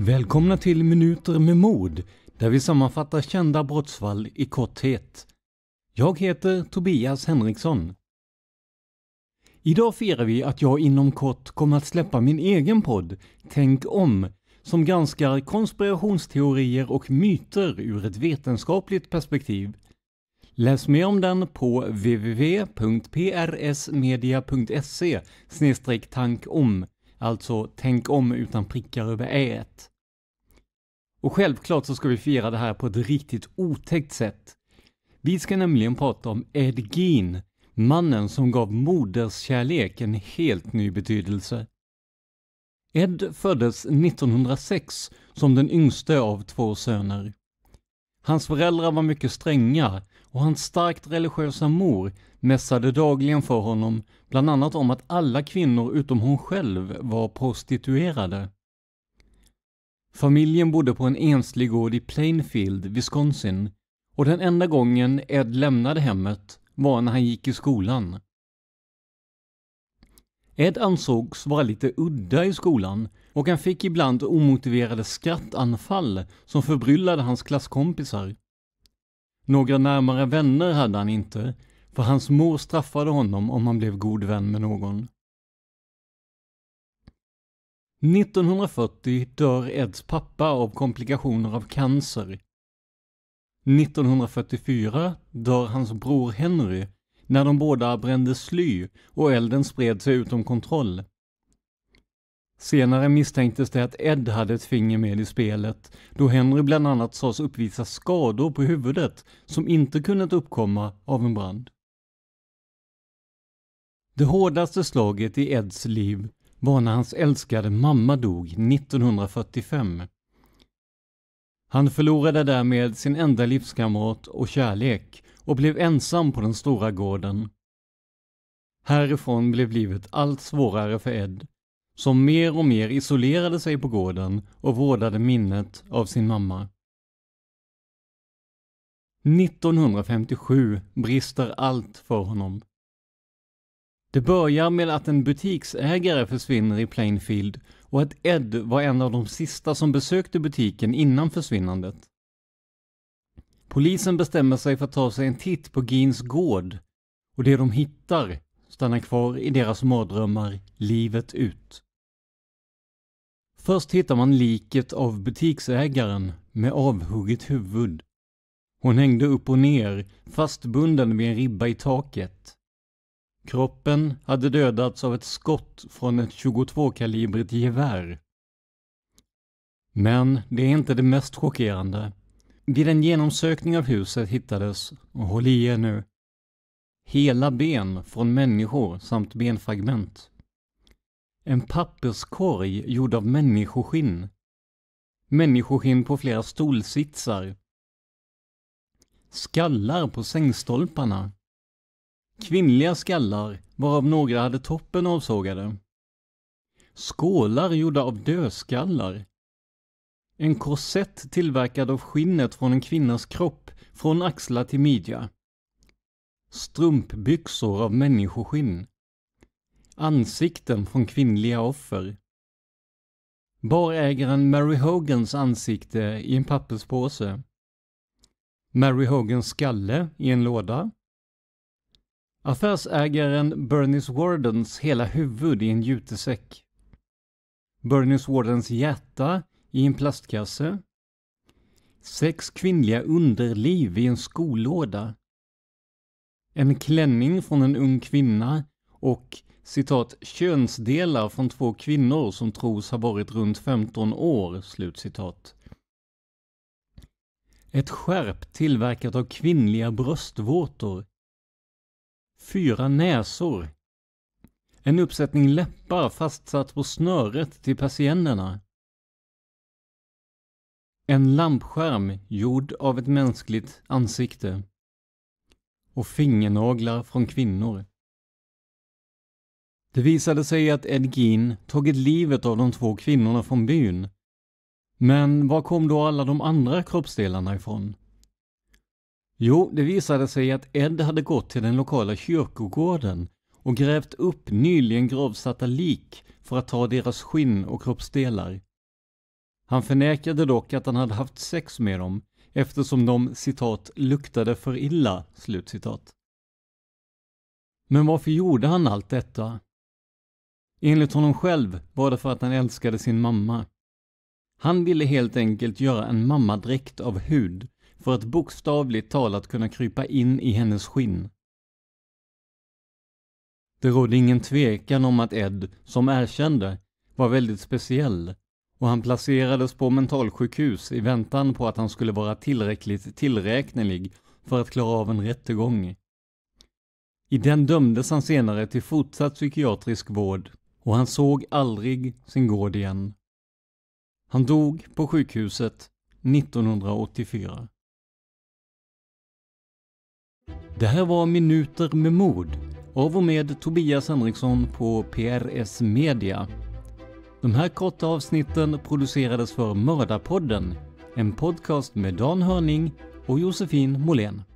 Välkomna till Minuter med mod, där vi sammanfattar kända brottsfall i korthet. Jag heter Tobias Henriksson. Idag firar vi att jag inom kort kommer att släppa min egen podd, Tänk om, som granskar konspirationsteorier och myter ur ett vetenskapligt perspektiv. Läs mer om den på www.prsmedia.se tankom Alltså tänk om utan prickar över ä. Och självklart så ska vi fira det här på ett riktigt otäckt sätt. Vi ska nämligen prata om Ed Gein, mannen som gav moderskärlek en helt ny betydelse. Ed föddes 1906 som den yngste av två söner. Hans föräldrar var mycket stränga och hans starkt religiösa mor mässade dagligen för honom, bland annat om att alla kvinnor utom hon själv var prostituerade. Familjen bodde på en enslig gård i Plainfield, Wisconsin och den enda gången Ed lämnade hemmet var när han gick i skolan. Ed ansågs vara lite udda i skolan och han fick ibland omotiverade skrattanfall som förbryllade hans klasskompisar. Några närmare vänner hade han inte, för hans mor straffade honom om han blev god vän med någon. 1940 dör Eds pappa av komplikationer av cancer. 1944 dör hans bror Henry när de båda brände sly och elden spred sig utom kontroll. Senare misstänktes det att Ed hade ett finger med i spelet, då Henry bland annat sades uppvisa skador på huvudet som inte kunnat uppkomma av en brand. Det hårdaste slaget i Eds liv var när hans älskade mamma dog 1945. Han förlorade därmed sin enda livskamrat och kärlek och blev ensam på den stora gården. Härifrån blev livet allt svårare för Ed som mer och mer isolerade sig på gården och vårdade minnet av sin mamma. 1957 brister allt för honom. Det börjar med att en butiksägare försvinner i Plainfield och att Ed var en av de sista som besökte butiken innan försvinnandet. Polisen bestämmer sig för att ta sig en titt på Geens gård och det de hittar stannar kvar i deras mardrömmar livet ut. Först hittar man liket av butiksägaren med avhugget huvud. Hon hängde upp och ner, fastbunden vid en ribba i taket. Kroppen hade dödats av ett skott från ett 22-kalibrigt gevär. Men det är inte det mest chockerande. Vid en genomsökning av huset hittades, och håll i er nu, hela ben från människor samt benfragment. En papperskorg gjord av människoskinn. Människoskinn på flera stolsitsar. Skallar på sängstolparna. Kvinnliga skallar, varav några hade toppen avsågade. Skålar gjorda av dödskallar. En korsett tillverkad av skinnet från en kvinnas kropp, från axlar till midja. Strumpbyxor av människoskinn. Ansikten från kvinnliga offer. Barägaren Mary Hogans ansikte i en papperspåse. Mary Hogans skalle i en låda. Affärsägaren Bernice Wardens hela huvud i en jutesäck. Bernice Wardens hjärta i en plastkasse. Sex kvinnliga underliv i en skolåda. En klänning från en ung kvinna och citat könsdelar från två kvinnor som tros ha varit runt 15 år. Slutcitat. Ett skärp tillverkat av kvinnliga bröstvårtor. Fyra näsor. En uppsättning läppar fastsatt på snöret till persiennerna. En lampskärm gjord av ett mänskligt ansikte. Och fingernaglar från kvinnor. Det visade sig att Ed Gein tagit livet av de två kvinnorna från byn. Men var kom då alla de andra kroppsdelarna ifrån? Jo, det visade sig att Ed hade gått till den lokala kyrkogården och grävt upp nyligen gravsatta lik för att ta deras skinn och kroppsdelar. Han förnekade dock att han hade haft sex med dem eftersom de citat luktade för illa. Slutcitat. Men varför gjorde han allt detta? Enligt honom själv var det för att han älskade sin mamma. Han ville helt enkelt göra en mammadräkt av hud för att bokstavligt talat kunna krypa in i hennes skinn. Det rådde ingen tvekan om att Ed, som erkände, var väldigt speciell och han placerades på mentalsjukhus i väntan på att han skulle vara tillräckligt tillräknelig för att klara av en rättegång. I den dömdes han senare till fortsatt psykiatrisk vård och han såg aldrig sin gård igen. Han dog på sjukhuset 1984. Det här var Minuter med mord av och med Tobias Henriksson på PRS Media. De här korta avsnitten producerades för Mördarpodden, en podcast med Dan Hörning och Josefin Måhlén.